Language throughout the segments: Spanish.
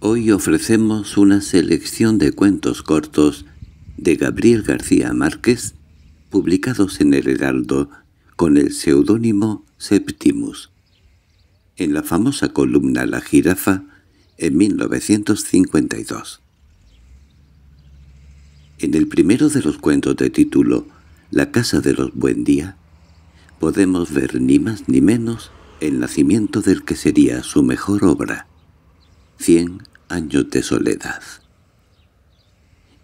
Hoy ofrecemos una selección de cuentos cortos de Gabriel García Márquez, publicados en El Heraldo con el seudónimo Septimus. En la famosa columna La Jirafa, en 1952. En el primero de los cuentos de título La casa de los buen podemos ver ni más ni menos el nacimiento del que sería su mejor obra. Cien años de soledad.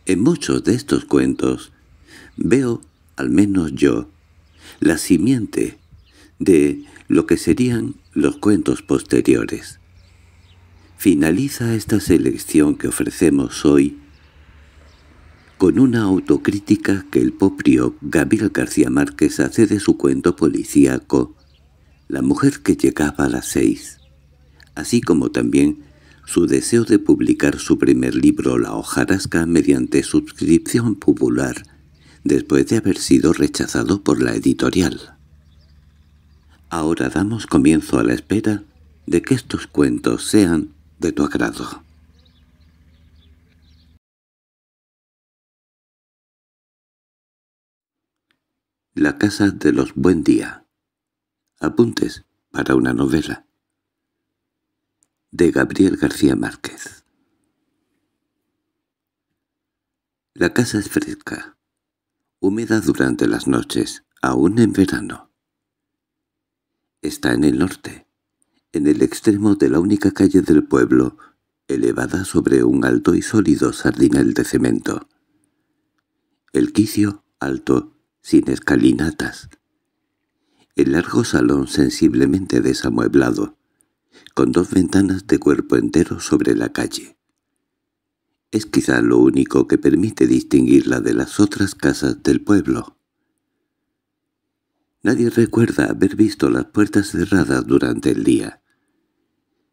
En muchos de estos cuentos veo, al menos yo, la simiente de lo que serían los cuentos posteriores. Finaliza esta selección que ofrecemos hoy con una autocrítica que el propio Gabriel García Márquez hace de su cuento policíaco, La mujer que llegaba a las seis, así como también su deseo de publicar su primer libro La hojarasca mediante suscripción popular, después de haber sido rechazado por la editorial. Ahora damos comienzo a la espera de que estos cuentos sean de tu agrado. La casa de los buen día. Apuntes para una novela de Gabriel García Márquez La casa es fresca, húmeda durante las noches, aún en verano. Está en el norte, en el extremo de la única calle del pueblo, elevada sobre un alto y sólido sardinel de cemento. El quicio, alto, sin escalinatas. El largo salón sensiblemente desamueblado, con dos ventanas de cuerpo entero sobre la calle. Es quizá lo único que permite distinguirla de las otras casas del pueblo. Nadie recuerda haber visto las puertas cerradas durante el día.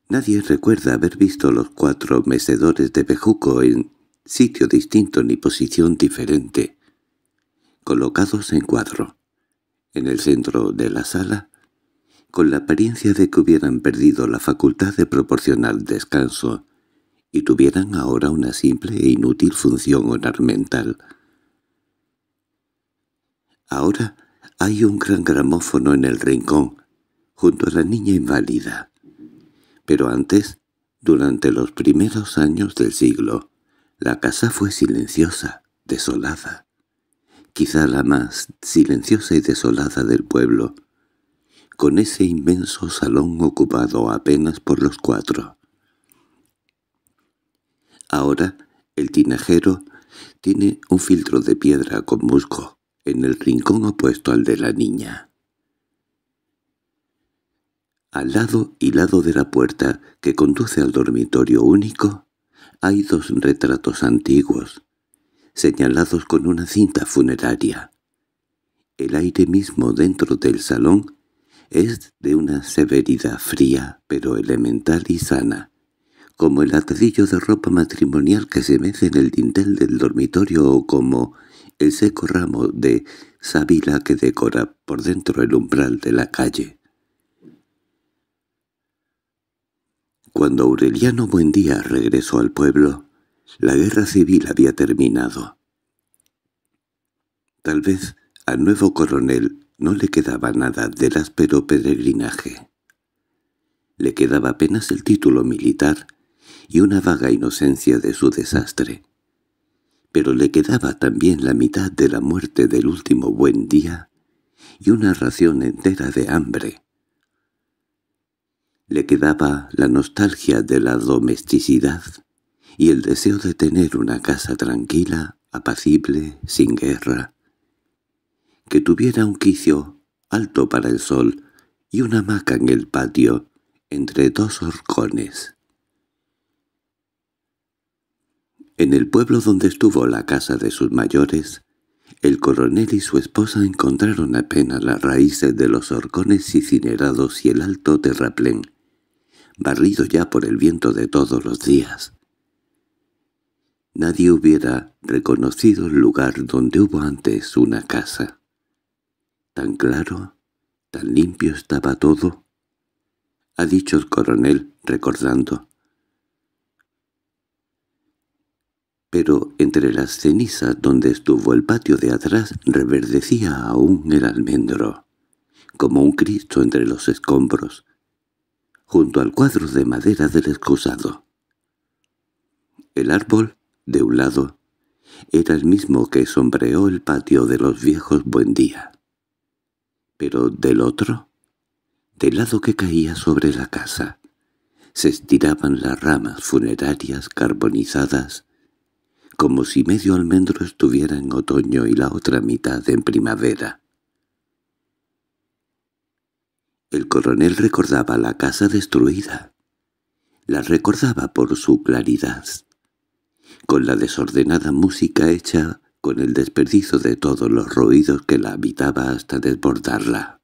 Nadie recuerda haber visto los cuatro mecedores de bejuco en sitio distinto ni posición diferente, colocados en cuadro. En el centro de la sala, con la apariencia de que hubieran perdido la facultad de proporcionar descanso y tuvieran ahora una simple e inútil función ornamental. Ahora hay un gran gramófono en el rincón, junto a la niña inválida. Pero antes, durante los primeros años del siglo, la casa fue silenciosa, desolada. Quizá la más silenciosa y desolada del pueblo, con ese inmenso salón ocupado apenas por los cuatro. Ahora el tinajero tiene un filtro de piedra con musgo en el rincón opuesto al de la niña. Al lado y lado de la puerta que conduce al dormitorio único hay dos retratos antiguos, señalados con una cinta funeraria. El aire mismo dentro del salón es de una severidad fría, pero elemental y sana, como el atadillo de ropa matrimonial que se mece en el dintel del dormitorio o como el seco ramo de sábila que decora por dentro el umbral de la calle. Cuando Aureliano Buendía regresó al pueblo, la guerra civil había terminado. Tal vez al nuevo coronel no le quedaba nada del áspero peregrinaje. Le quedaba apenas el título militar y una vaga inocencia de su desastre. Pero le quedaba también la mitad de la muerte del último buen día y una ración entera de hambre. Le quedaba la nostalgia de la domesticidad y el deseo de tener una casa tranquila, apacible, sin guerra, que tuviera un quicio alto para el sol y una hamaca en el patio, entre dos horcones. En el pueblo donde estuvo la casa de sus mayores, el coronel y su esposa encontraron apenas las raíces de los horcones incinerados y el alto terraplén, barrido ya por el viento de todos los días. Nadie hubiera reconocido el lugar donde hubo antes una casa. Tan claro, tan limpio estaba todo, ha dicho el coronel recordando. Pero entre las cenizas donde estuvo el patio de atrás reverdecía aún el almendro, como un Cristo entre los escombros, junto al cuadro de madera del excusado. El árbol, de un lado, era el mismo que sombreó el patio de los viejos buen día pero del otro, del lado que caía sobre la casa, se estiraban las ramas funerarias carbonizadas, como si medio almendro estuviera en otoño y la otra mitad en primavera. El coronel recordaba la casa destruida. La recordaba por su claridad, con la desordenada música hecha con el desperdicio de todos los ruidos que la habitaba hasta desbordarla.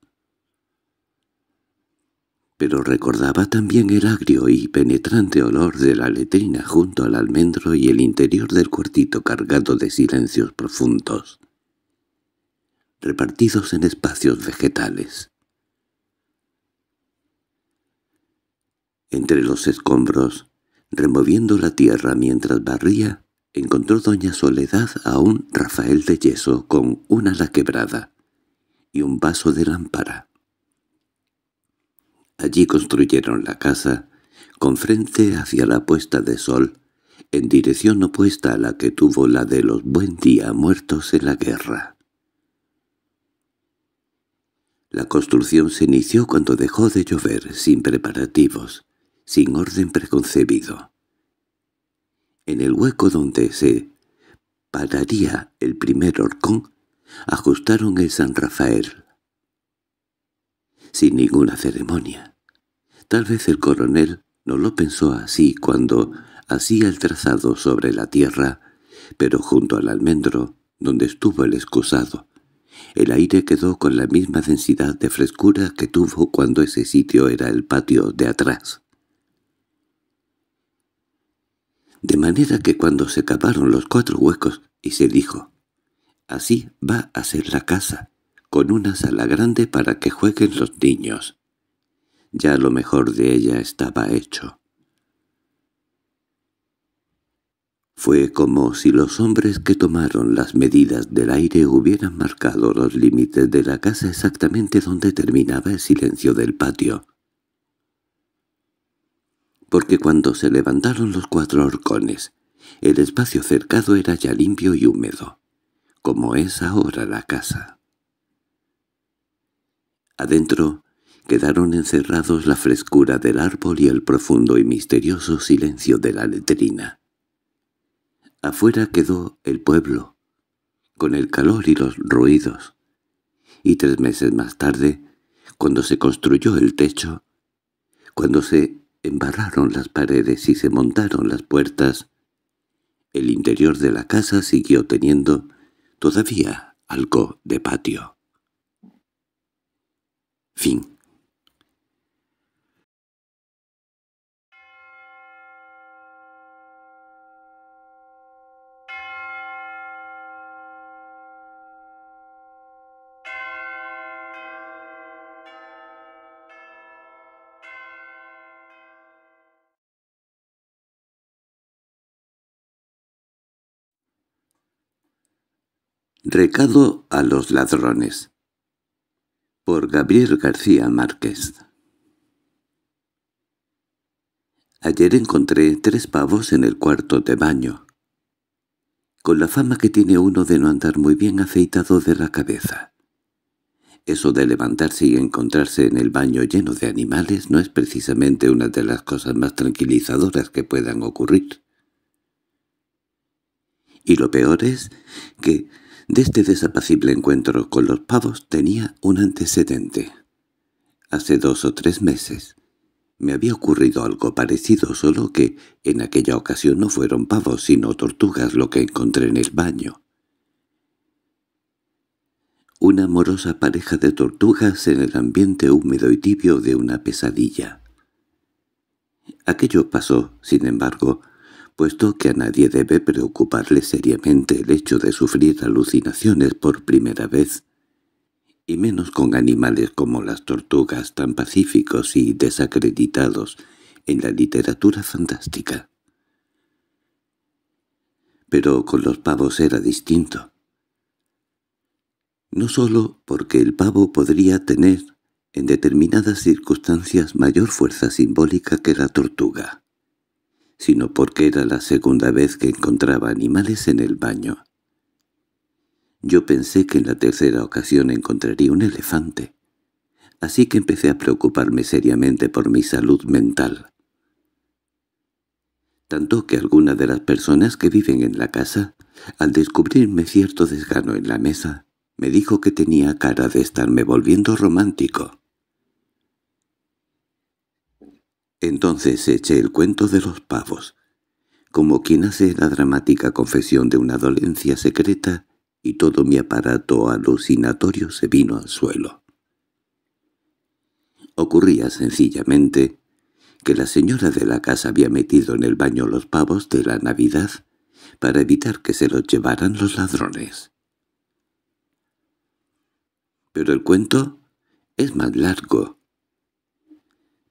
Pero recordaba también el agrio y penetrante olor de la letrina junto al almendro y el interior del cuartito cargado de silencios profundos, repartidos en espacios vegetales. Entre los escombros, removiendo la tierra mientras barría, encontró doña Soledad a un Rafael de yeso con una ala quebrada y un vaso de lámpara. Allí construyeron la casa, con frente hacia la puesta de sol, en dirección opuesta a la que tuvo la de los buen día muertos en la guerra. La construcción se inició cuando dejó de llover, sin preparativos, sin orden preconcebido. En el hueco donde se pararía el primer horcón, ajustaron el San Rafael. Sin ninguna ceremonia. Tal vez el coronel no lo pensó así cuando hacía el trazado sobre la tierra, pero junto al almendro, donde estuvo el excusado, el aire quedó con la misma densidad de frescura que tuvo cuando ese sitio era el patio de atrás. De manera que cuando se cavaron los cuatro huecos y se dijo, «Así va a ser la casa, con una sala grande para que jueguen los niños». Ya lo mejor de ella estaba hecho. Fue como si los hombres que tomaron las medidas del aire hubieran marcado los límites de la casa exactamente donde terminaba el silencio del patio porque cuando se levantaron los cuatro horcones, el espacio cercado era ya limpio y húmedo, como es ahora la casa. Adentro quedaron encerrados la frescura del árbol y el profundo y misterioso silencio de la letrina. Afuera quedó el pueblo, con el calor y los ruidos, y tres meses más tarde, cuando se construyó el techo, cuando se embarraron las paredes y se montaron las puertas. El interior de la casa siguió teniendo todavía algo de patio. Fin Recado a los ladrones por Gabriel García Márquez Ayer encontré tres pavos en el cuarto de baño, con la fama que tiene uno de no andar muy bien afeitado de la cabeza. Eso de levantarse y encontrarse en el baño lleno de animales no es precisamente una de las cosas más tranquilizadoras que puedan ocurrir. Y lo peor es que de este desapacible encuentro con los pavos tenía un antecedente. Hace dos o tres meses me había ocurrido algo parecido, solo que en aquella ocasión no fueron pavos sino tortugas lo que encontré en el baño. Una amorosa pareja de tortugas en el ambiente húmedo y tibio de una pesadilla. Aquello pasó, sin embargo, puesto que a nadie debe preocuparle seriamente el hecho de sufrir alucinaciones por primera vez, y menos con animales como las tortugas tan pacíficos y desacreditados en la literatura fantástica. Pero con los pavos era distinto. No sólo porque el pavo podría tener en determinadas circunstancias mayor fuerza simbólica que la tortuga, sino porque era la segunda vez que encontraba animales en el baño. Yo pensé que en la tercera ocasión encontraría un elefante, así que empecé a preocuparme seriamente por mi salud mental. Tanto que alguna de las personas que viven en la casa, al descubrirme cierto desgano en la mesa, me dijo que tenía cara de estarme volviendo romántico. Entonces eché el cuento de los pavos, como quien hace la dramática confesión de una dolencia secreta, y todo mi aparato alucinatorio se vino al suelo. Ocurría sencillamente que la señora de la casa había metido en el baño los pavos de la Navidad para evitar que se los llevaran los ladrones. Pero el cuento es más largo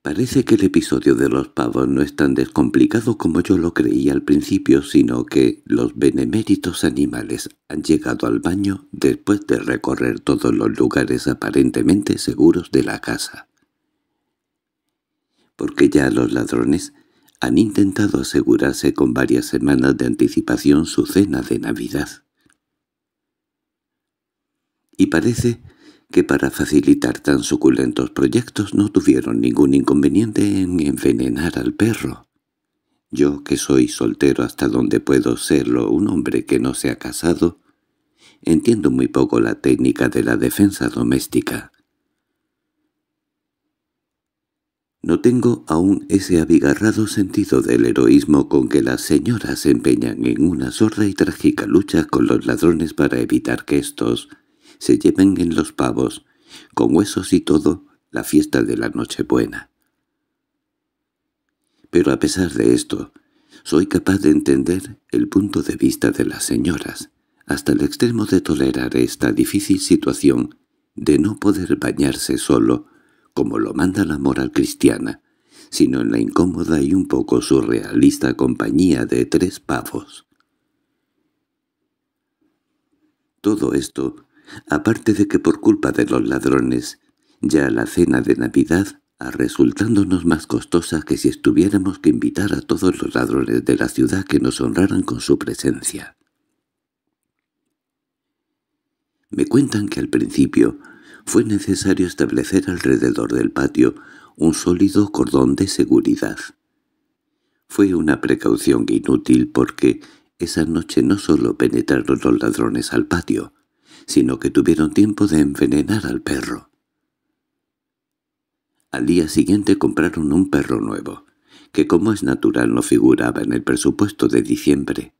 Parece que el episodio de los pavos no es tan descomplicado como yo lo creía al principio, sino que los beneméritos animales han llegado al baño después de recorrer todos los lugares aparentemente seguros de la casa. Porque ya los ladrones han intentado asegurarse con varias semanas de anticipación su cena de Navidad. Y parece que para facilitar tan suculentos proyectos no tuvieron ningún inconveniente en envenenar al perro. Yo, que soy soltero hasta donde puedo serlo, un hombre que no se ha casado, entiendo muy poco la técnica de la defensa doméstica. No tengo aún ese abigarrado sentido del heroísmo con que las señoras se empeñan en una sorda y trágica lucha con los ladrones para evitar que estos se lleven en los pavos, con huesos y todo, la fiesta de la Nochebuena. Pero a pesar de esto, soy capaz de entender el punto de vista de las señoras, hasta el extremo de tolerar esta difícil situación de no poder bañarse solo, como lo manda la moral cristiana, sino en la incómoda y un poco surrealista compañía de tres pavos. Todo esto aparte de que por culpa de los ladrones ya la cena de Navidad ha resultándonos más costosa que si estuviéramos que invitar a todos los ladrones de la ciudad que nos honraran con su presencia. Me cuentan que al principio fue necesario establecer alrededor del patio un sólido cordón de seguridad. Fue una precaución inútil porque esa noche no solo penetraron los ladrones al patio, sino que tuvieron tiempo de envenenar al perro. Al día siguiente compraron un perro nuevo, que como es natural no figuraba en el presupuesto de diciembre.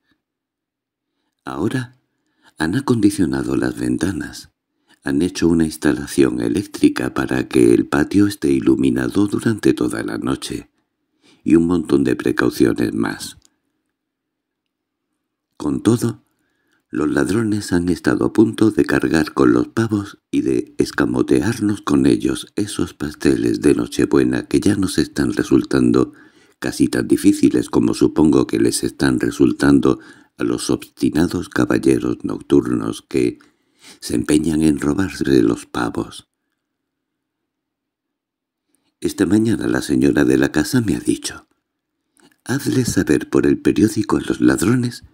Ahora han acondicionado las ventanas, han hecho una instalación eléctrica para que el patio esté iluminado durante toda la noche, y un montón de precauciones más. Con todo, los ladrones han estado a punto de cargar con los pavos y de escamotearnos con ellos esos pasteles de Nochebuena que ya nos están resultando casi tan difíciles como supongo que les están resultando a los obstinados caballeros nocturnos que se empeñan en robarse los pavos. Esta mañana la señora de la casa me ha dicho, «Hazle saber por el periódico a los ladrones»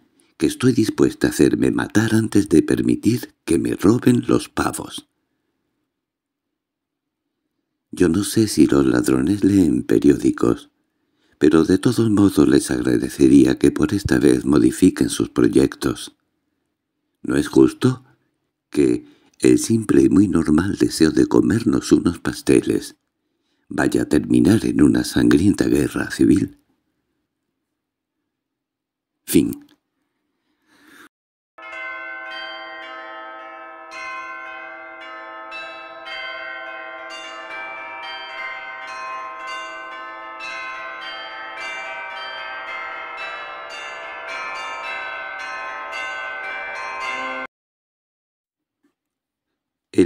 que estoy dispuesta a hacerme matar antes de permitir que me roben los pavos. Yo no sé si los ladrones leen periódicos, pero de todos modos les agradecería que por esta vez modifiquen sus proyectos. ¿No es justo que el simple y muy normal deseo de comernos unos pasteles vaya a terminar en una sangrienta guerra civil? Fin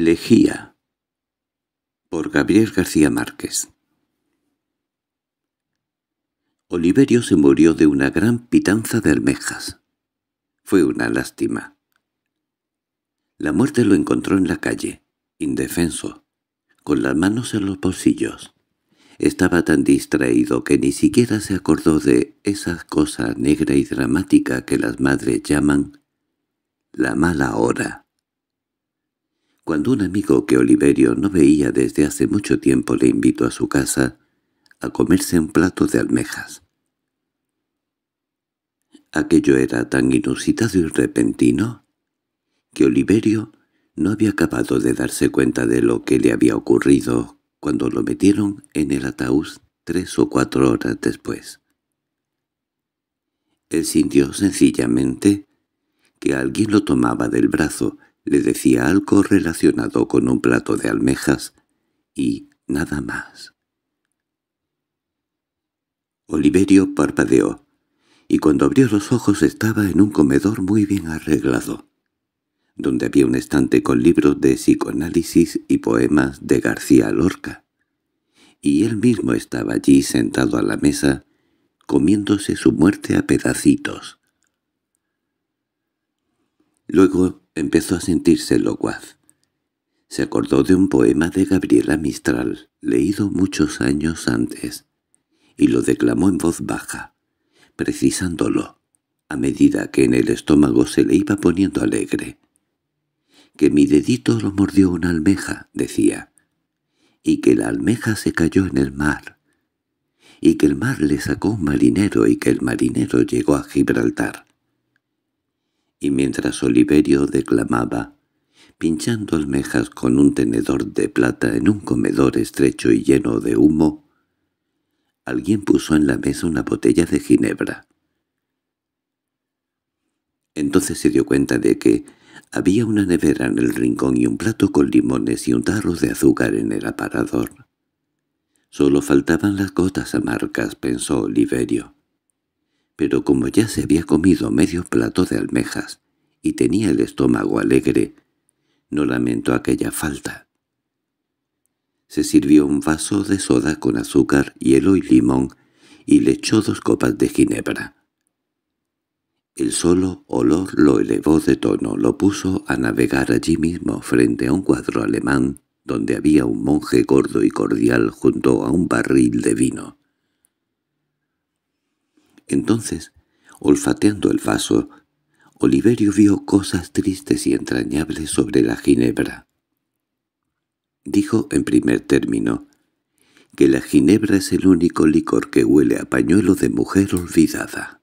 elegía por Gabriel García Márquez Oliverio se murió de una gran pitanza de almejas. Fue una lástima. La muerte lo encontró en la calle, indefenso, con las manos en los bolsillos. Estaba tan distraído que ni siquiera se acordó de esa cosa negra y dramática que las madres llaman la mala hora. Cuando un amigo que Oliverio no veía desde hace mucho tiempo le invitó a su casa a comerse un plato de almejas. Aquello era tan inusitado y repentino que Oliverio no había acabado de darse cuenta de lo que le había ocurrido cuando lo metieron en el ataúd tres o cuatro horas después. Él sintió sencillamente que alguien lo tomaba del brazo le decía algo relacionado con un plato de almejas y nada más. Oliverio parpadeó, y cuando abrió los ojos estaba en un comedor muy bien arreglado, donde había un estante con libros de psicoanálisis y poemas de García Lorca. Y él mismo estaba allí sentado a la mesa, comiéndose su muerte a pedacitos. Luego Empezó a sentirse locuaz. Se acordó de un poema de Gabriela Mistral, leído muchos años antes, y lo declamó en voz baja, precisándolo, a medida que en el estómago se le iba poniendo alegre. «Que mi dedito lo mordió una almeja», decía, «y que la almeja se cayó en el mar, y que el mar le sacó un marinero y que el marinero llegó a Gibraltar, y mientras Oliverio declamaba, pinchando almejas con un tenedor de plata en un comedor estrecho y lleno de humo, alguien puso en la mesa una botella de ginebra. Entonces se dio cuenta de que había una nevera en el rincón y un plato con limones y un tarro de azúcar en el aparador. Solo faltaban las gotas amargas, pensó Oliverio pero como ya se había comido medio plato de almejas y tenía el estómago alegre, no lamentó aquella falta. Se sirvió un vaso de soda con azúcar, hielo y limón y le echó dos copas de ginebra. El solo olor lo elevó de tono, lo puso a navegar allí mismo frente a un cuadro alemán donde había un monje gordo y cordial junto a un barril de vino. Entonces, olfateando el vaso, Oliverio vio cosas tristes y entrañables sobre la ginebra. Dijo en primer término que la ginebra es el único licor que huele a pañuelo de mujer olvidada.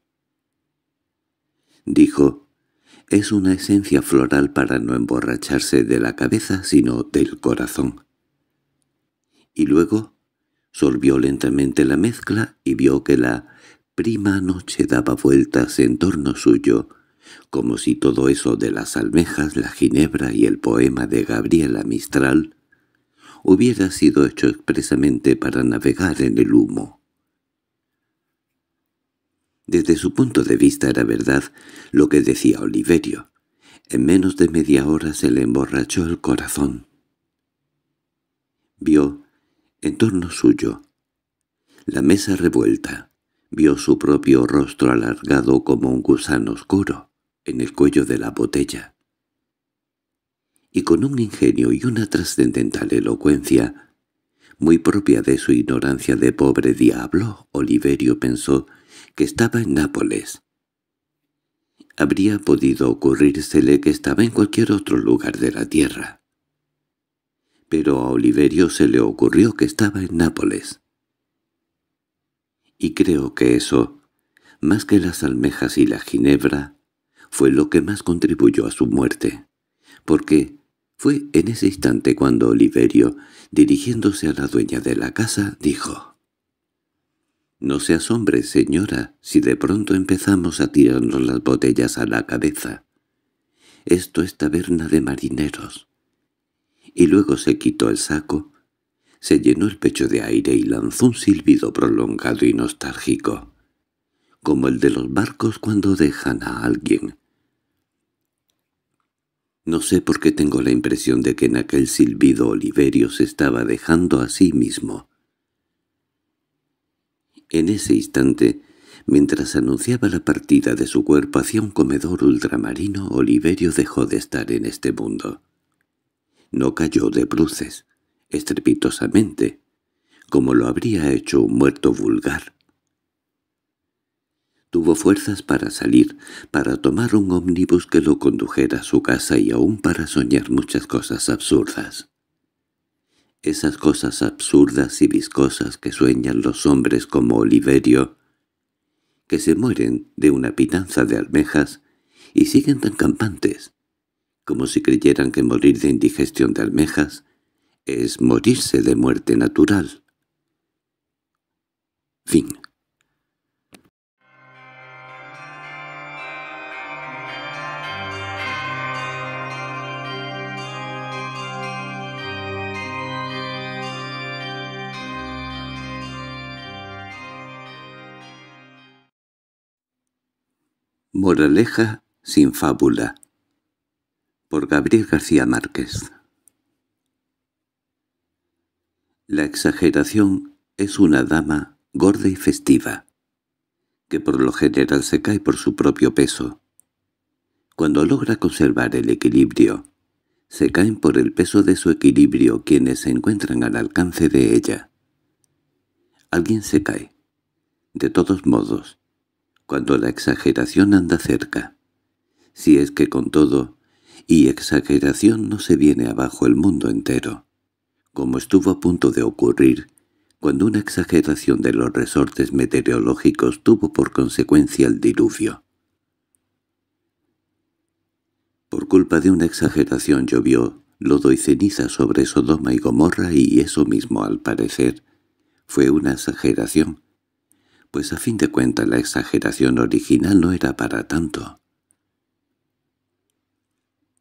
Dijo, es una esencia floral para no emborracharse de la cabeza sino del corazón. Y luego sorbió lentamente la mezcla y vio que la prima noche daba vueltas en torno suyo, como si todo eso de las almejas, la ginebra y el poema de Gabriela Mistral hubiera sido hecho expresamente para navegar en el humo. Desde su punto de vista era verdad lo que decía Oliverio. En menos de media hora se le emborrachó el corazón. Vio, en torno suyo, la mesa revuelta, vio su propio rostro alargado como un gusano oscuro en el cuello de la botella. Y con un ingenio y una trascendental elocuencia, muy propia de su ignorancia de pobre diablo, Oliverio pensó que estaba en Nápoles. Habría podido ocurrírsele que estaba en cualquier otro lugar de la tierra. Pero a Oliverio se le ocurrió que estaba en Nápoles y creo que eso, más que las almejas y la ginebra, fue lo que más contribuyó a su muerte, porque fue en ese instante cuando Oliverio, dirigiéndose a la dueña de la casa, dijo «No se asombre, señora, si de pronto empezamos a tirarnos las botellas a la cabeza. Esto es taberna de marineros». Y luego se quitó el saco, se llenó el pecho de aire y lanzó un silbido prolongado y nostálgico, como el de los barcos cuando dejan a alguien. No sé por qué tengo la impresión de que en aquel silbido Oliverio se estaba dejando a sí mismo. En ese instante, mientras anunciaba la partida de su cuerpo hacia un comedor ultramarino, Oliverio dejó de estar en este mundo. No cayó de bruces estrepitosamente, como lo habría hecho un muerto vulgar. Tuvo fuerzas para salir, para tomar un ómnibus que lo condujera a su casa y aún para soñar muchas cosas absurdas. Esas cosas absurdas y viscosas que sueñan los hombres como Oliverio, que se mueren de una pinanza de almejas y siguen tan campantes, como si creyeran que morir de indigestión de almejas es morirse de muerte natural. Fin. Moraleja sin fábula por Gabriel García Márquez la exageración es una dama gorda y festiva, que por lo general se cae por su propio peso. Cuando logra conservar el equilibrio, se caen por el peso de su equilibrio quienes se encuentran al alcance de ella. Alguien se cae. De todos modos, cuando la exageración anda cerca, si es que con todo, y exageración no se viene abajo el mundo entero como estuvo a punto de ocurrir, cuando una exageración de los resortes meteorológicos tuvo por consecuencia el diluvio. Por culpa de una exageración llovió lodo y ceniza sobre Sodoma y Gomorra y eso mismo, al parecer, fue una exageración, pues a fin de cuentas la exageración original no era para tanto.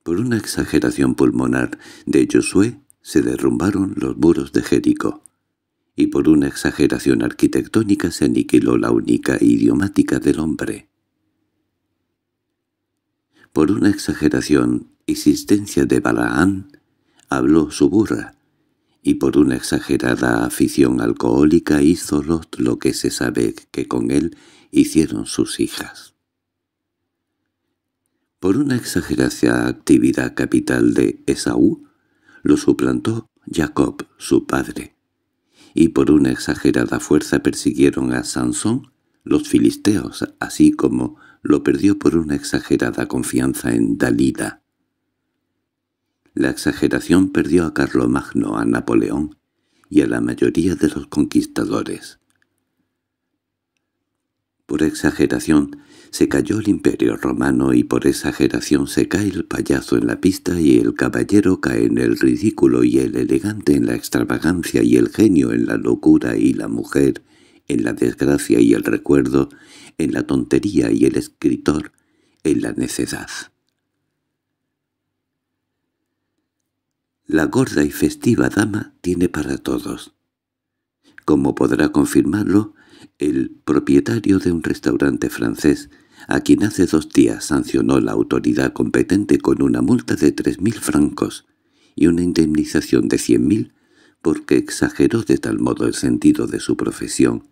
Por una exageración pulmonar de Josué, se derrumbaron los muros de Jerico, y por una exageración arquitectónica se aniquiló la única idiomática del hombre. Por una exageración existencia de balaán habló su burra, y por una exagerada afición alcohólica hizo Lot lo que se sabe que con él hicieron sus hijas. Por una exagerada actividad capital de Esaú, lo suplantó Jacob, su padre. Y por una exagerada fuerza persiguieron a Sansón los filisteos, así como lo perdió por una exagerada confianza en Dalida. La exageración perdió a Carlomagno, a Napoleón y a la mayoría de los conquistadores. Por exageración se cayó el imperio romano y por exageración se cae el payaso en la pista y el caballero cae en el ridículo y el elegante en la extravagancia y el genio en la locura y la mujer en la desgracia y el recuerdo, en la tontería y el escritor en la necedad. La gorda y festiva dama tiene para todos. Como podrá confirmarlo, el propietario de un restaurante francés, a quien hace dos días sancionó la autoridad competente con una multa de 3.000 francos y una indemnización de 100.000 porque exageró de tal modo el sentido de su profesión,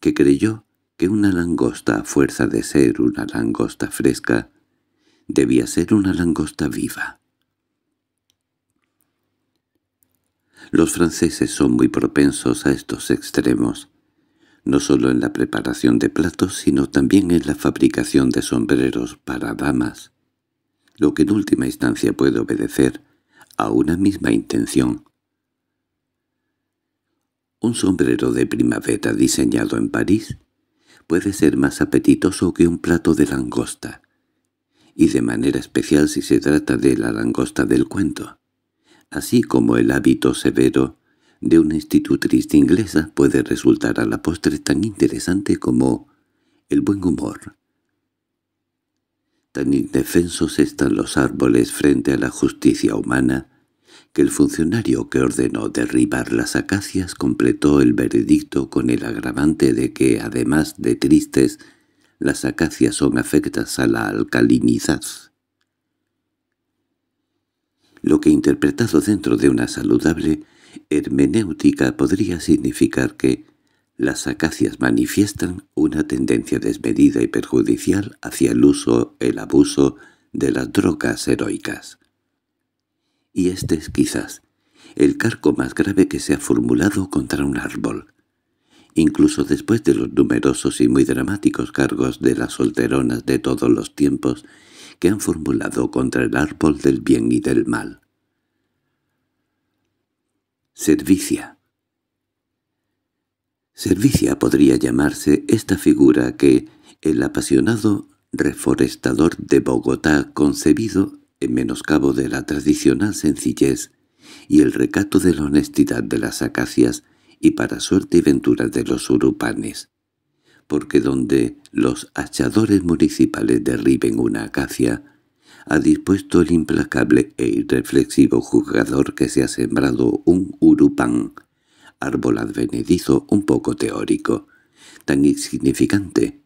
que creyó que una langosta, a fuerza de ser una langosta fresca, debía ser una langosta viva. Los franceses son muy propensos a estos extremos no solo en la preparación de platos, sino también en la fabricación de sombreros para damas, lo que en última instancia puede obedecer a una misma intención. Un sombrero de primavera diseñado en París puede ser más apetitoso que un plato de langosta, y de manera especial si se trata de la langosta del cuento, así como el hábito severo de una institutriz inglesa puede resultar a la postre tan interesante como el buen humor. Tan indefensos están los árboles frente a la justicia humana que el funcionario que ordenó derribar las acacias completó el veredicto con el agravante de que, además de tristes, las acacias son afectas a la alcalinidad. Lo que interpretado dentro de una saludable hermenéutica podría significar que las acacias manifiestan una tendencia desmedida y perjudicial hacia el uso, el abuso de las drogas heroicas. Y este es quizás el cargo más grave que se ha formulado contra un árbol. Incluso después de los numerosos y muy dramáticos cargos de las solteronas de todos los tiempos que han formulado contra el árbol del bien y del mal. Servicia. Servicia podría llamarse esta figura que el apasionado reforestador de Bogotá concebido en menoscabo de la tradicional sencillez y el recato de la honestidad de las acacias y para suerte y ventura de los urupanes, porque donde los hachadores municipales derriben una acacia, ha dispuesto el implacable e irreflexivo juzgador que se ha sembrado un urupán, árbol advenedizo un poco teórico, tan insignificante,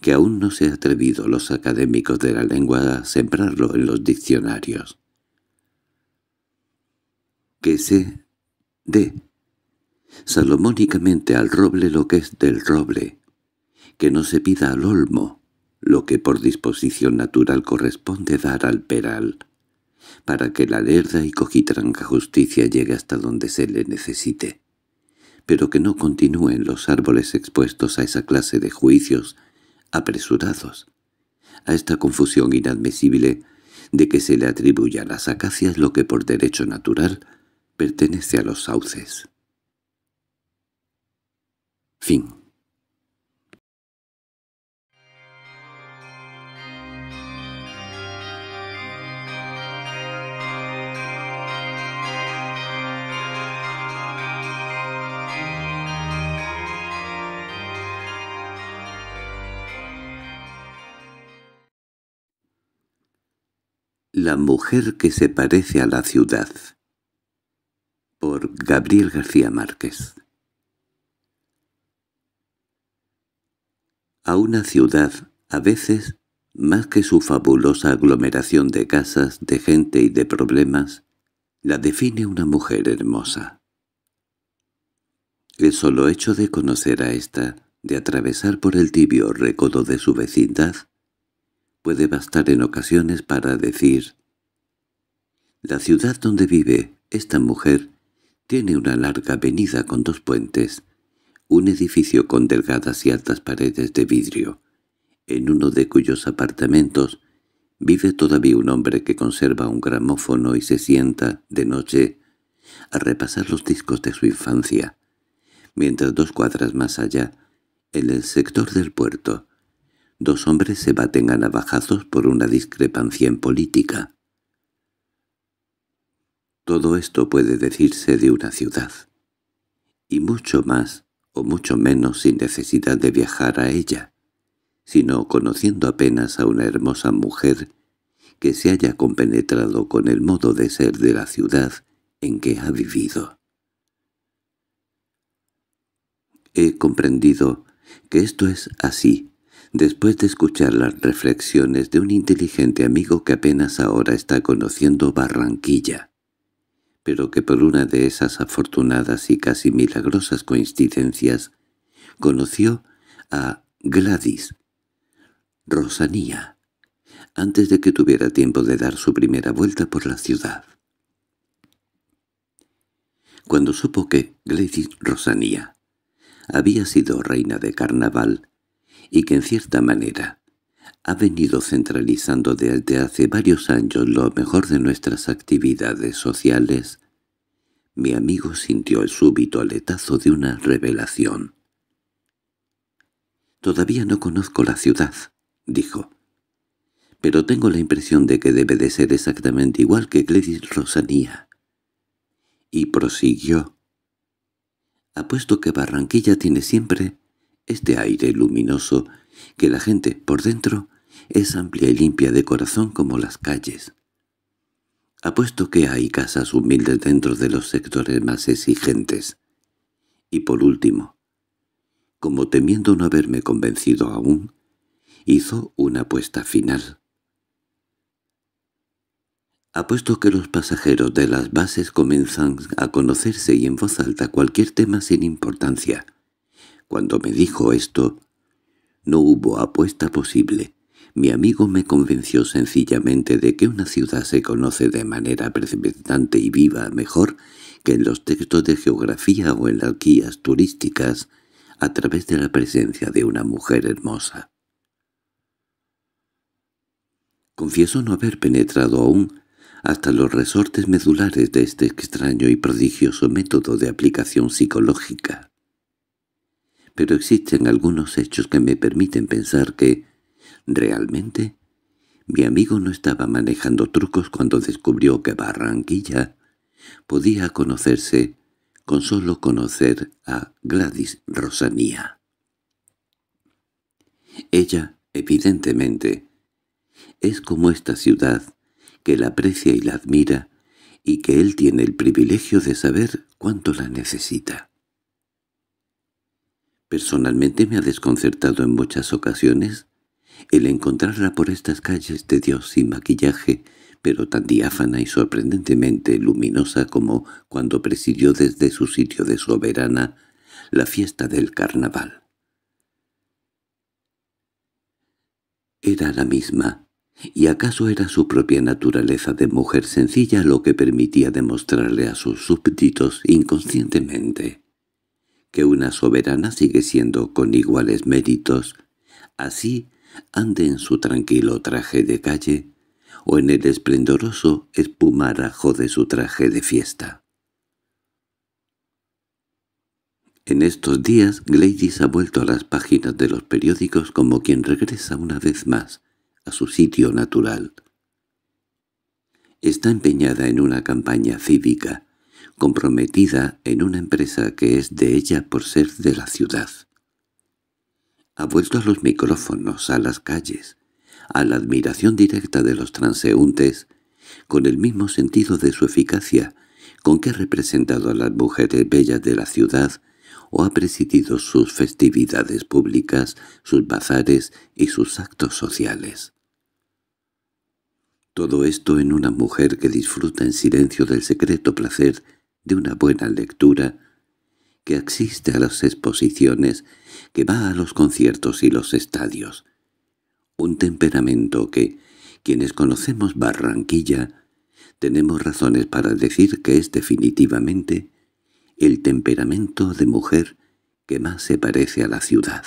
que aún no se ha atrevido los académicos de la lengua a sembrarlo en los diccionarios. Que se dé salomónicamente al roble lo que es del roble, que no se pida al olmo, lo que por disposición natural corresponde dar al peral, para que la lerda y cojitranca justicia llegue hasta donde se le necesite, pero que no continúen los árboles expuestos a esa clase de juicios apresurados, a esta confusión inadmisible de que se le atribuya a las acacias lo que por derecho natural pertenece a los sauces. Fin La mujer que se parece a la ciudad por Gabriel García Márquez A una ciudad, a veces, más que su fabulosa aglomeración de casas, de gente y de problemas, la define una mujer hermosa. El solo hecho de conocer a ésta, de atravesar por el tibio recodo de su vecindad, puede bastar en ocasiones para decir «La ciudad donde vive esta mujer tiene una larga avenida con dos puentes, un edificio con delgadas y altas paredes de vidrio, en uno de cuyos apartamentos vive todavía un hombre que conserva un gramófono y se sienta, de noche, a repasar los discos de su infancia, mientras dos cuadras más allá, en el sector del puerto, Dos hombres se baten a navajazos por una discrepancia en política. Todo esto puede decirse de una ciudad. Y mucho más o mucho menos sin necesidad de viajar a ella, sino conociendo apenas a una hermosa mujer que se haya compenetrado con el modo de ser de la ciudad en que ha vivido. He comprendido que esto es así, después de escuchar las reflexiones de un inteligente amigo que apenas ahora está conociendo Barranquilla, pero que por una de esas afortunadas y casi milagrosas coincidencias conoció a Gladys, Rosanía, antes de que tuviera tiempo de dar su primera vuelta por la ciudad. Cuando supo que Gladys Rosanía había sido reina de carnaval, y que en cierta manera ha venido centralizando desde hace varios años lo mejor de nuestras actividades sociales, mi amigo sintió el súbito aletazo de una revelación. «Todavía no conozco la ciudad», dijo. «Pero tengo la impresión de que debe de ser exactamente igual que Gladys Rosanía». Y prosiguió. «Apuesto que Barranquilla tiene siempre este aire luminoso, que la gente, por dentro, es amplia y limpia de corazón como las calles. Apuesto que hay casas humildes dentro de los sectores más exigentes. Y por último, como temiendo no haberme convencido aún, hizo una apuesta final. Apuesto que los pasajeros de las bases comienzan a conocerse y en voz alta cualquier tema sin importancia — cuando me dijo esto, no hubo apuesta posible. Mi amigo me convenció sencillamente de que una ciudad se conoce de manera precipitante y viva mejor que en los textos de geografía o en las guías turísticas a través de la presencia de una mujer hermosa. Confieso no haber penetrado aún hasta los resortes medulares de este extraño y prodigioso método de aplicación psicológica pero existen algunos hechos que me permiten pensar que, realmente, mi amigo no estaba manejando trucos cuando descubrió que Barranquilla podía conocerse con solo conocer a Gladys Rosanía. Ella, evidentemente, es como esta ciudad, que la aprecia y la admira, y que él tiene el privilegio de saber cuánto la necesita. Personalmente me ha desconcertado en muchas ocasiones el encontrarla por estas calles de Dios sin maquillaje, pero tan diáfana y sorprendentemente luminosa como cuando presidió desde su sitio de soberana la fiesta del carnaval. Era la misma, y acaso era su propia naturaleza de mujer sencilla lo que permitía demostrarle a sus súbditos inconscientemente que una soberana sigue siendo con iguales méritos, así ande en su tranquilo traje de calle o en el esplendoroso espumarajo de su traje de fiesta. En estos días Gladys ha vuelto a las páginas de los periódicos como quien regresa una vez más a su sitio natural. Está empeñada en una campaña cívica, comprometida en una empresa que es de ella por ser de la ciudad. Ha vuelto a los micrófonos, a las calles, a la admiración directa de los transeúntes, con el mismo sentido de su eficacia con que ha representado a las mujeres bellas de la ciudad o ha presidido sus festividades públicas, sus bazares y sus actos sociales. Todo esto en una mujer que disfruta en silencio del secreto placer de una buena lectura, que asiste a las exposiciones, que va a los conciertos y los estadios. Un temperamento que, quienes conocemos Barranquilla, tenemos razones para decir que es definitivamente el temperamento de mujer que más se parece a la ciudad.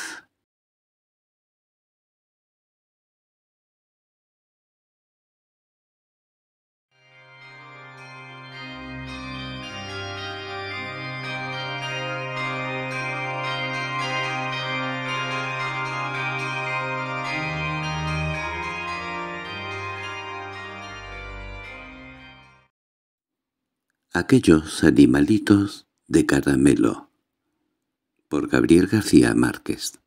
Aquellos animalitos de caramelo. Por Gabriel García Márquez.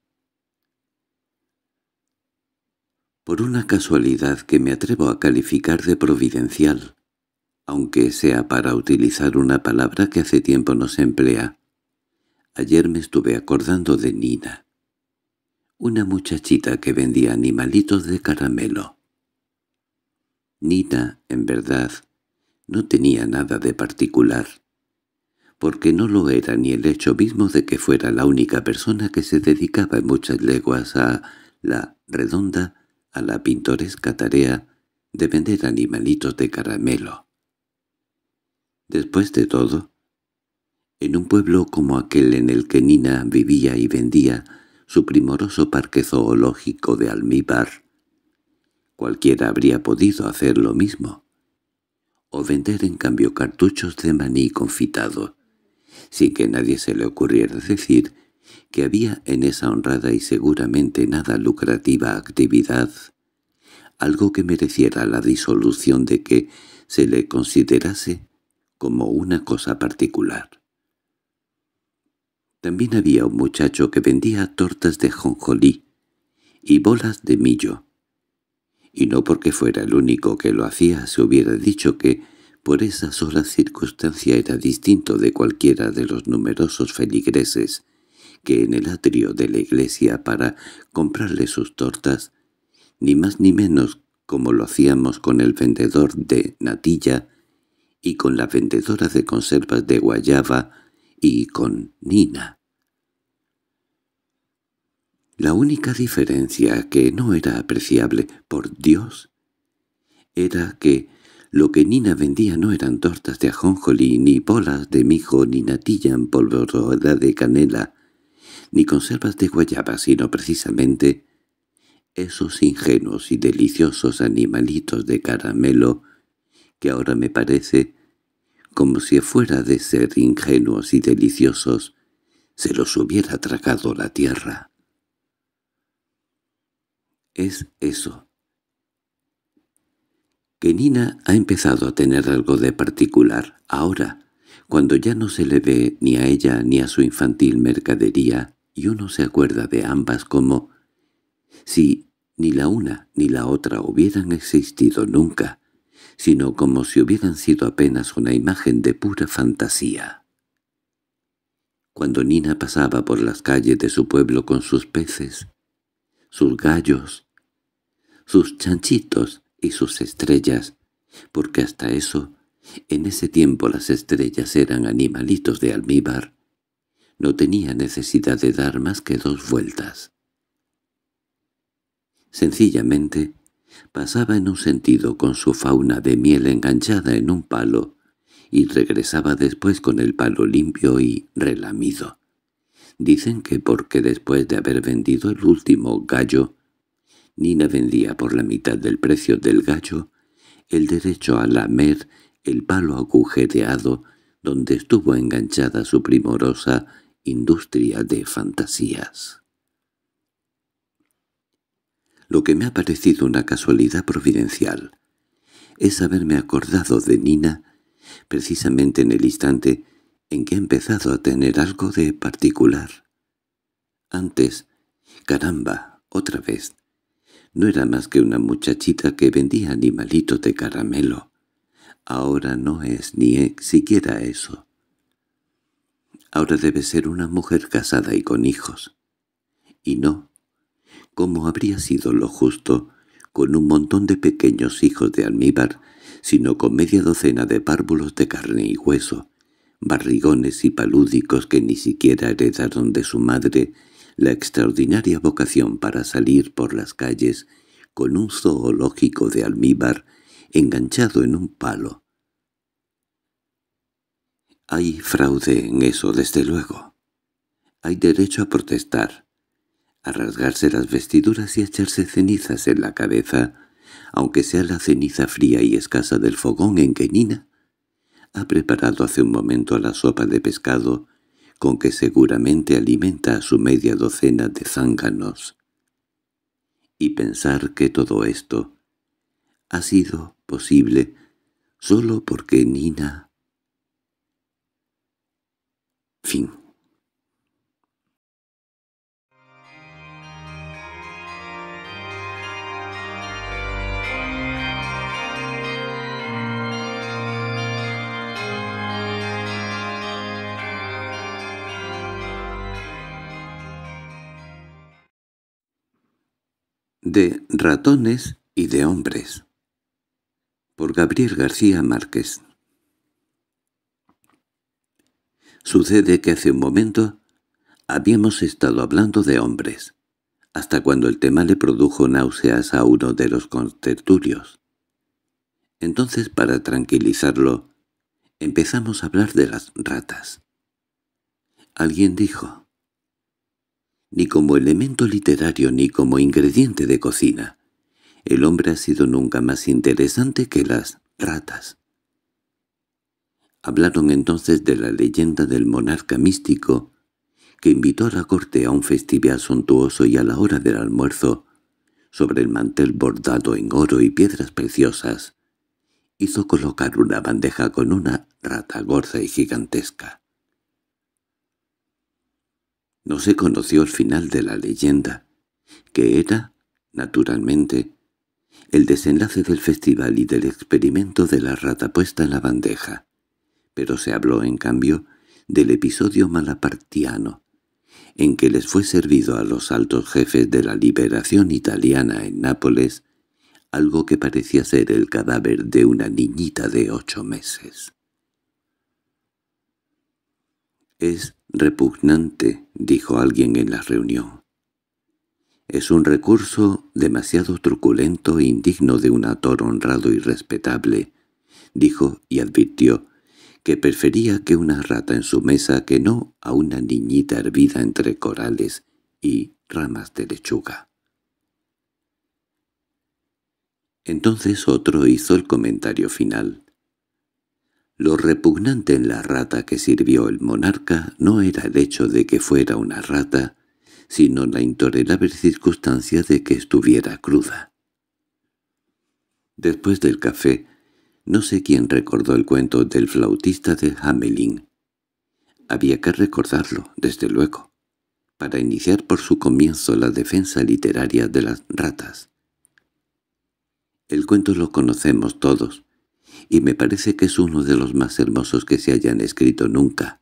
Por una casualidad que me atrevo a calificar de providencial, aunque sea para utilizar una palabra que hace tiempo no se emplea, ayer me estuve acordando de Nina, una muchachita que vendía animalitos de caramelo. Nina, en verdad, no tenía nada de particular, porque no lo era ni el hecho mismo de que fuera la única persona que se dedicaba en muchas leguas a la redonda, a la pintoresca tarea de vender animalitos de caramelo. Después de todo, en un pueblo como aquel en el que Nina vivía y vendía su primoroso parque zoológico de almíbar, cualquiera habría podido hacer lo mismo o vender en cambio cartuchos de maní confitado, sin que nadie se le ocurriera decir que había en esa honrada y seguramente nada lucrativa actividad algo que mereciera la disolución de que se le considerase como una cosa particular. También había un muchacho que vendía tortas de jonjolí y bolas de millo, y no porque fuera el único que lo hacía se hubiera dicho que, por esa sola circunstancia era distinto de cualquiera de los numerosos feligreses que en el atrio de la iglesia para comprarle sus tortas, ni más ni menos como lo hacíamos con el vendedor de natilla y con la vendedora de conservas de guayaba y con Nina. La única diferencia que no era apreciable, por Dios, era que lo que Nina vendía no eran tortas de ajonjolí, ni bolas de mijo, ni natilla en polvoroda de canela, ni conservas de guayaba, sino precisamente esos ingenuos y deliciosos animalitos de caramelo que ahora me parece, como si fuera de ser ingenuos y deliciosos, se los hubiera tragado la tierra es eso. Que Nina ha empezado a tener algo de particular ahora, cuando ya no se le ve ni a ella ni a su infantil mercadería, y uno se acuerda de ambas como si ni la una ni la otra hubieran existido nunca, sino como si hubieran sido apenas una imagen de pura fantasía. Cuando Nina pasaba por las calles de su pueblo con sus peces, sus gallos, sus chanchitos y sus estrellas, porque hasta eso, en ese tiempo las estrellas eran animalitos de almíbar. No tenía necesidad de dar más que dos vueltas. Sencillamente, pasaba en un sentido con su fauna de miel enganchada en un palo y regresaba después con el palo limpio y relamido. Dicen que porque después de haber vendido el último gallo, Nina vendía por la mitad del precio del gallo el derecho a lamer el palo agujereado donde estuvo enganchada su primorosa industria de fantasías. Lo que me ha parecido una casualidad providencial es haberme acordado de Nina precisamente en el instante en que he empezado a tener algo de particular. Antes, caramba, otra vez, no era más que una muchachita que vendía animalitos de caramelo. Ahora no es ni e, siquiera eso. Ahora debe ser una mujer casada y con hijos. Y no, como habría sido lo justo, con un montón de pequeños hijos de almíbar, sino con media docena de párvulos de carne y hueso, barrigones y palúdicos que ni siquiera heredaron de su madre la extraordinaria vocación para salir por las calles con un zoológico de almíbar enganchado en un palo. Hay fraude en eso, desde luego. Hay derecho a protestar, a rasgarse las vestiduras y a echarse cenizas en la cabeza, aunque sea la ceniza fría y escasa del fogón en que Nina ha preparado hace un momento la sopa de pescado con que seguramente alimenta a su media docena de zánganos. Y pensar que todo esto ha sido posible solo porque Nina... Fin de ratones y de hombres. Por Gabriel García Márquez. Sucede que hace un momento habíamos estado hablando de hombres, hasta cuando el tema le produjo náuseas a uno de los concerturios. Entonces, para tranquilizarlo, empezamos a hablar de las ratas. Alguien dijo, ni como elemento literario ni como ingrediente de cocina. El hombre ha sido nunca más interesante que las ratas. Hablaron entonces de la leyenda del monarca místico, que invitó a la corte a un festival suntuoso y a la hora del almuerzo, sobre el mantel bordado en oro y piedras preciosas, hizo colocar una bandeja con una rata gorda y gigantesca. No se conoció el final de la leyenda, que era, naturalmente, el desenlace del festival y del experimento de la rata puesta en la bandeja, pero se habló, en cambio, del episodio malapartiano, en que les fue servido a los altos jefes de la liberación italiana en Nápoles algo que parecía ser el cadáver de una niñita de ocho meses. Es Repugnante, dijo alguien en la reunión. Es un recurso demasiado truculento e indigno de un ator honrado y respetable, dijo y advirtió, que prefería que una rata en su mesa que no a una niñita hervida entre corales y ramas de lechuga. Entonces otro hizo el comentario final. Lo repugnante en la rata que sirvió el monarca no era el hecho de que fuera una rata, sino la intolerable circunstancia de que estuviera cruda. Después del café, no sé quién recordó el cuento del flautista de Hamelin. Había que recordarlo, desde luego, para iniciar por su comienzo la defensa literaria de las ratas. El cuento lo conocemos todos, y me parece que es uno de los más hermosos que se hayan escrito nunca.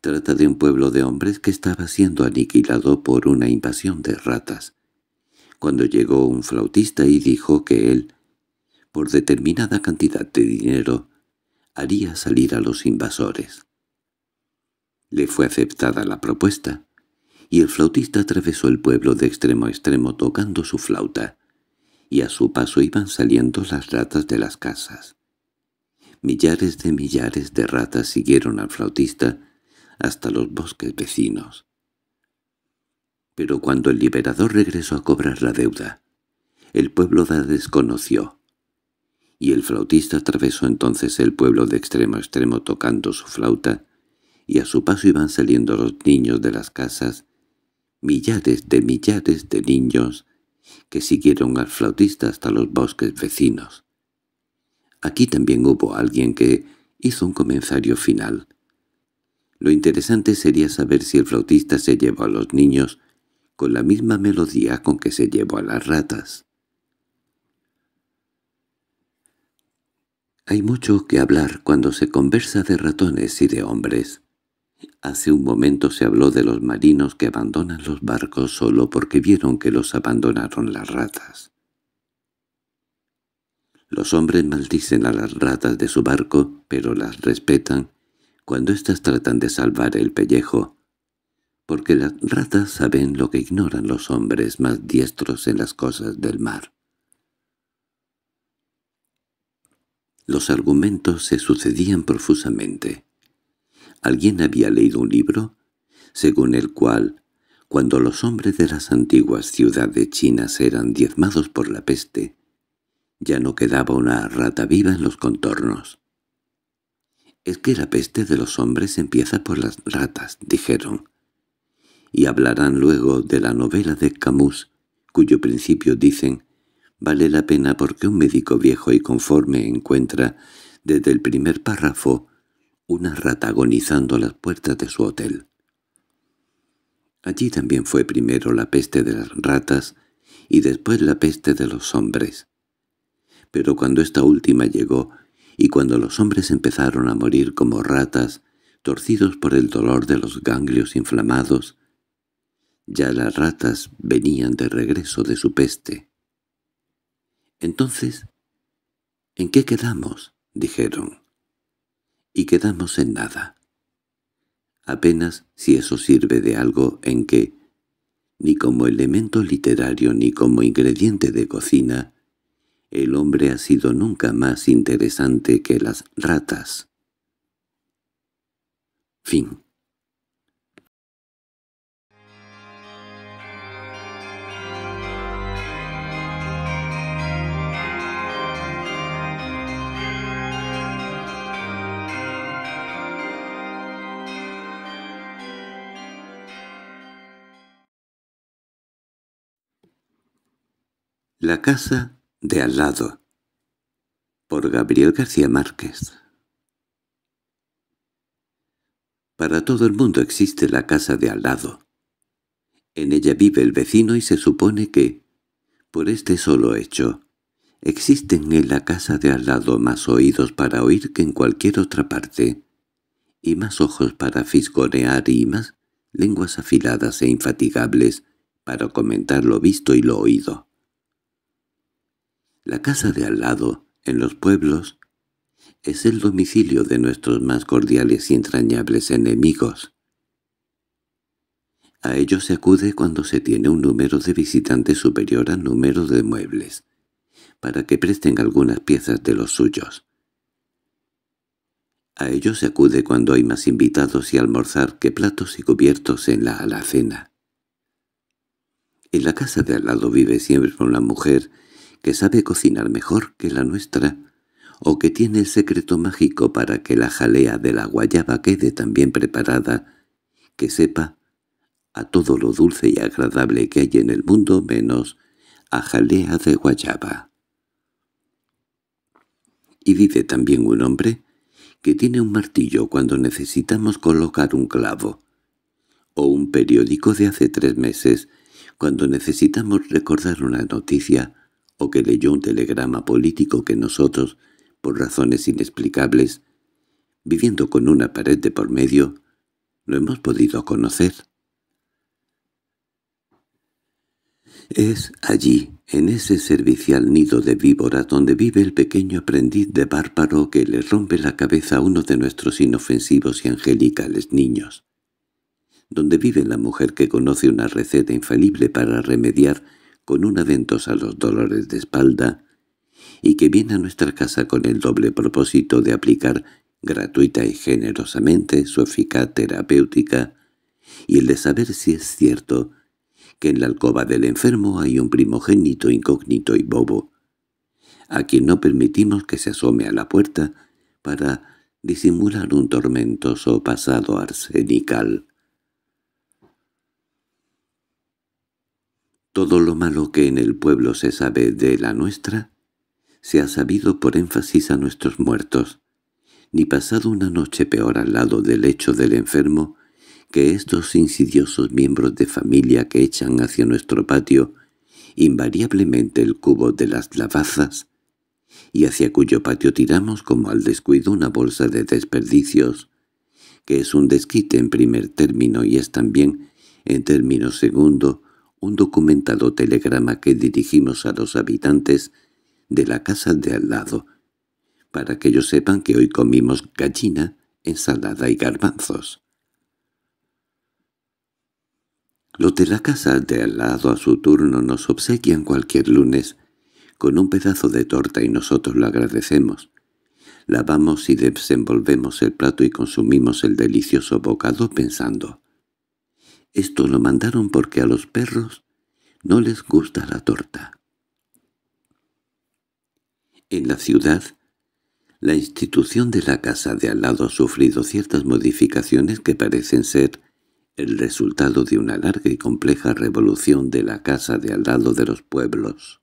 Trata de un pueblo de hombres que estaba siendo aniquilado por una invasión de ratas. Cuando llegó un flautista y dijo que él, por determinada cantidad de dinero, haría salir a los invasores. Le fue aceptada la propuesta, y el flautista atravesó el pueblo de extremo a extremo tocando su flauta y a su paso iban saliendo las ratas de las casas. Millares de millares de ratas siguieron al flautista hasta los bosques vecinos. Pero cuando el liberador regresó a cobrar la deuda, el pueblo la desconoció, y el flautista atravesó entonces el pueblo de extremo a extremo tocando su flauta, y a su paso iban saliendo los niños de las casas, millares de millares de niños que siguieron al flautista hasta los bosques vecinos. Aquí también hubo alguien que hizo un comentario final. Lo interesante sería saber si el flautista se llevó a los niños con la misma melodía con que se llevó a las ratas. Hay mucho que hablar cuando se conversa de ratones y de hombres. Hace un momento se habló de los marinos que abandonan los barcos solo porque vieron que los abandonaron las ratas. Los hombres maldicen a las ratas de su barco, pero las respetan cuando éstas tratan de salvar el pellejo, porque las ratas saben lo que ignoran los hombres más diestros en las cosas del mar. Los argumentos se sucedían profusamente. Alguien había leído un libro, según el cual, cuando los hombres de las antiguas ciudades chinas eran diezmados por la peste, ya no quedaba una rata viva en los contornos. «Es que la peste de los hombres empieza por las ratas», dijeron. Y hablarán luego de la novela de Camus, cuyo principio dicen «vale la pena porque un médico viejo y conforme encuentra, desde el primer párrafo, una rata agonizando las puertas de su hotel. Allí también fue primero la peste de las ratas y después la peste de los hombres. Pero cuando esta última llegó y cuando los hombres empezaron a morir como ratas, torcidos por el dolor de los ganglios inflamados, ya las ratas venían de regreso de su peste. Entonces, ¿en qué quedamos? dijeron y quedamos en nada. Apenas si eso sirve de algo en que, ni como elemento literario ni como ingrediente de cocina, el hombre ha sido nunca más interesante que las ratas. Fin La casa de al lado por Gabriel García Márquez Para todo el mundo existe la casa de al lado. En ella vive el vecino y se supone que, por este solo hecho, existen en la casa de al lado más oídos para oír que en cualquier otra parte, y más ojos para fisgonear y más lenguas afiladas e infatigables para comentar lo visto y lo oído. La casa de al lado, en los pueblos, es el domicilio de nuestros más cordiales y entrañables enemigos. A ellos se acude cuando se tiene un número de visitantes superior al número de muebles, para que presten algunas piezas de los suyos. A ellos se acude cuando hay más invitados y almorzar que platos y cubiertos en la alacena. En la casa de al lado vive siempre una mujer que sabe cocinar mejor que la nuestra, o que tiene el secreto mágico para que la jalea de la guayaba quede tan bien preparada, que sepa a todo lo dulce y agradable que hay en el mundo menos a jalea de guayaba. Y vive también un hombre que tiene un martillo cuando necesitamos colocar un clavo, o un periódico de hace tres meses cuando necesitamos recordar una noticia, o que leyó un telegrama político que nosotros, por razones inexplicables, viviendo con una pared de por medio, no hemos podido conocer. Es allí, en ese servicial nido de víboras donde vive el pequeño aprendiz de bárbaro que le rompe la cabeza a uno de nuestros inofensivos y angelicales niños. Donde vive la mujer que conoce una receta infalible para remediar con una ventosa los dolores de espalda, y que viene a nuestra casa con el doble propósito de aplicar gratuita y generosamente su eficaz terapéutica, y el de saber si es cierto que en la alcoba del enfermo hay un primogénito incógnito y bobo, a quien no permitimos que se asome a la puerta para disimular un tormentoso pasado arsenical. Todo lo malo que en el pueblo se sabe de la nuestra se ha sabido por énfasis a nuestros muertos, ni pasado una noche peor al lado del lecho del enfermo que estos insidiosos miembros de familia que echan hacia nuestro patio invariablemente el cubo de las lavazas y hacia cuyo patio tiramos como al descuido una bolsa de desperdicios, que es un desquite en primer término y es también, en término segundo, un documentado telegrama que dirigimos a los habitantes de la casa de al lado, para que ellos sepan que hoy comimos gallina, ensalada y garbanzos. Los de la casa de al lado a su turno nos obsequian cualquier lunes con un pedazo de torta y nosotros lo agradecemos. Lavamos y desenvolvemos el plato y consumimos el delicioso bocado pensando esto lo mandaron porque a los perros no les gusta la torta. En la ciudad, la institución de la casa de al lado ha sufrido ciertas modificaciones que parecen ser el resultado de una larga y compleja revolución de la casa de al lado de los pueblos.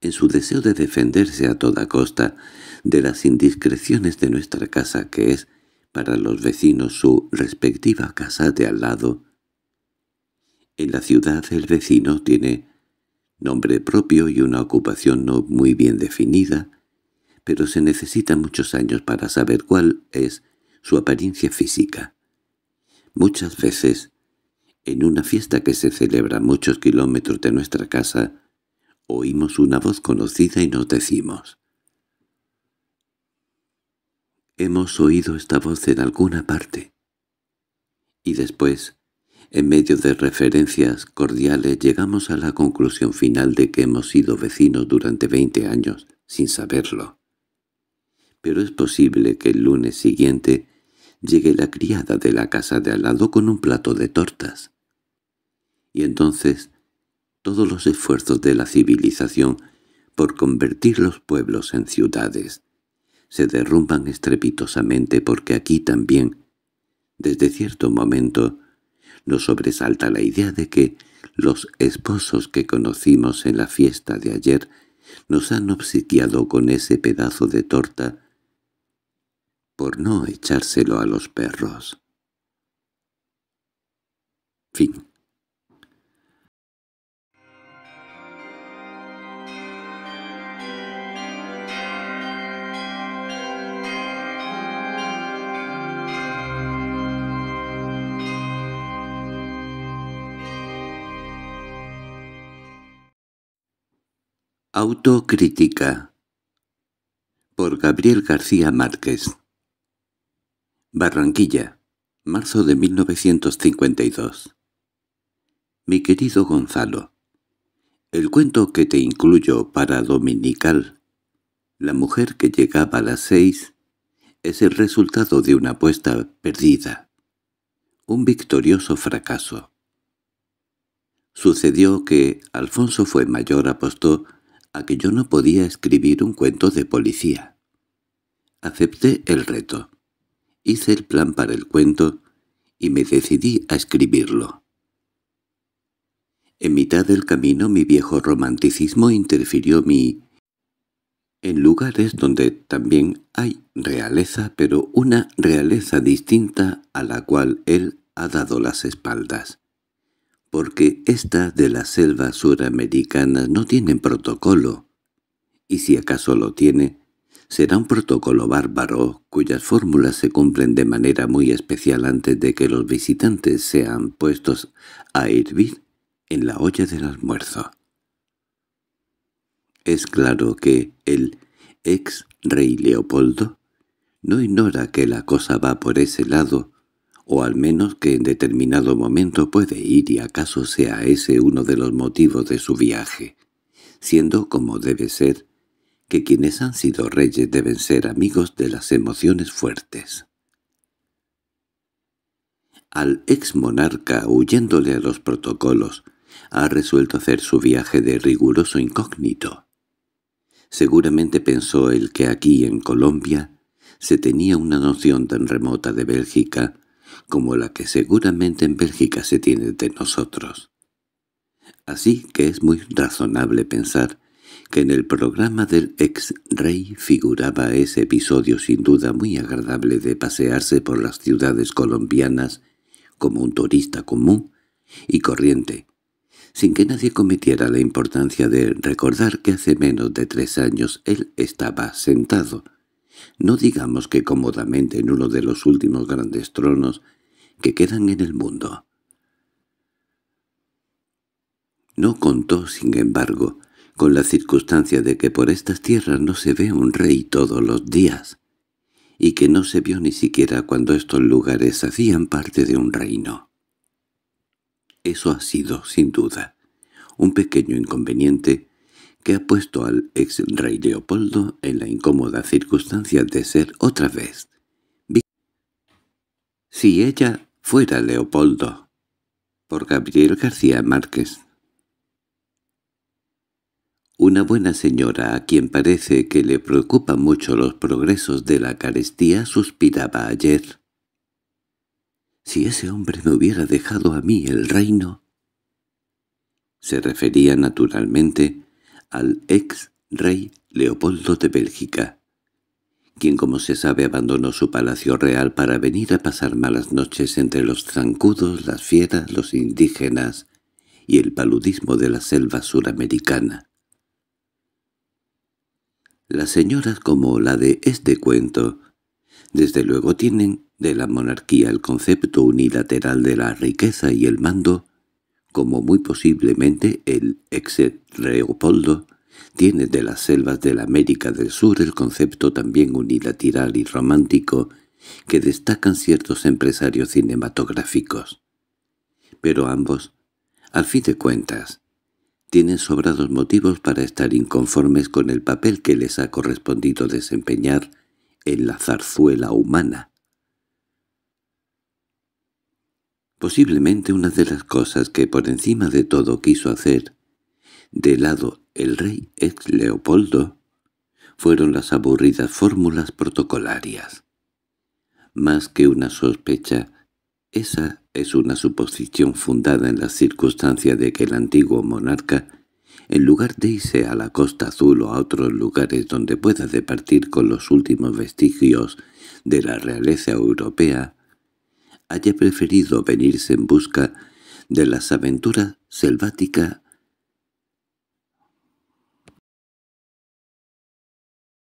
En su deseo de defenderse a toda costa de las indiscreciones de nuestra casa, que es para los vecinos su respectiva casa de al lado. En la ciudad el vecino tiene nombre propio y una ocupación no muy bien definida, pero se necesitan muchos años para saber cuál es su apariencia física. Muchas veces, en una fiesta que se celebra muchos kilómetros de nuestra casa, oímos una voz conocida y nos decimos Hemos oído esta voz en alguna parte. Y después, en medio de referencias cordiales, llegamos a la conclusión final de que hemos sido vecinos durante veinte años, sin saberlo. Pero es posible que el lunes siguiente llegue la criada de la casa de al lado con un plato de tortas. Y entonces todos los esfuerzos de la civilización por convertir los pueblos en ciudades se derrumban estrepitosamente porque aquí también, desde cierto momento, nos sobresalta la idea de que los esposos que conocimos en la fiesta de ayer nos han obsequiado con ese pedazo de torta por no echárselo a los perros. Fin Autocrítica por Gabriel García Márquez Barranquilla, marzo de 1952 Mi querido Gonzalo, el cuento que te incluyo para Dominical, la mujer que llegaba a las seis, es el resultado de una apuesta perdida, un victorioso fracaso. Sucedió que Alfonso fue mayor apostó a que yo no podía escribir un cuento de policía. Acepté el reto. Hice el plan para el cuento y me decidí a escribirlo. En mitad del camino mi viejo romanticismo interfirió mi... En lugares donde también hay realeza, pero una realeza distinta a la cual él ha dado las espaldas porque estas de las selvas suramericanas no tienen protocolo, y si acaso lo tiene, será un protocolo bárbaro cuyas fórmulas se cumplen de manera muy especial antes de que los visitantes sean puestos a hervir en la olla del almuerzo. Es claro que el ex rey Leopoldo no ignora que la cosa va por ese lado, o al menos que en determinado momento puede ir y acaso sea ese uno de los motivos de su viaje, siendo como debe ser que quienes han sido reyes deben ser amigos de las emociones fuertes. Al ex monarca, huyéndole a los protocolos, ha resuelto hacer su viaje de riguroso incógnito. Seguramente pensó el que aquí en Colombia se tenía una noción tan remota de Bélgica como la que seguramente en Bélgica se tiene de nosotros. Así que es muy razonable pensar que en el programa del ex-rey figuraba ese episodio sin duda muy agradable de pasearse por las ciudades colombianas como un turista común y corriente, sin que nadie cometiera la importancia de recordar que hace menos de tres años él estaba sentado, no digamos que cómodamente en uno de los últimos grandes tronos que quedan en el mundo. No contó, sin embargo, con la circunstancia de que por estas tierras no se ve un rey todos los días, y que no se vio ni siquiera cuando estos lugares hacían parte de un reino. Eso ha sido, sin duda, un pequeño inconveniente que ha puesto al ex rey Leopoldo en la incómoda circunstancia de ser otra vez. Si ella fuera Leopoldo. Por Gabriel García Márquez. Una buena señora a quien parece que le preocupan mucho los progresos de la carestía suspiraba ayer. Si ese hombre me hubiera dejado a mí el reino... Se refería naturalmente al ex rey Leopoldo de Bélgica, quien como se sabe abandonó su palacio real para venir a pasar malas noches entre los trancudos, las fieras, los indígenas y el paludismo de la selva suramericana. Las señoras como la de este cuento, desde luego tienen de la monarquía el concepto unilateral de la riqueza y el mando como muy posiblemente el ex-reopoldo, tiene de las selvas de la América del Sur el concepto también unilateral y romántico que destacan ciertos empresarios cinematográficos. Pero ambos, al fin de cuentas, tienen sobrados motivos para estar inconformes con el papel que les ha correspondido desempeñar en la zarzuela humana, Posiblemente una de las cosas que por encima de todo quiso hacer de lado el rey ex Leopoldo fueron las aburridas fórmulas protocolarias. Más que una sospecha, esa es una suposición fundada en la circunstancia de que el antiguo monarca, en lugar de irse a la costa azul o a otros lugares donde pueda departir con los últimos vestigios de la realeza europea, haya preferido venirse en busca de las aventuras selváticas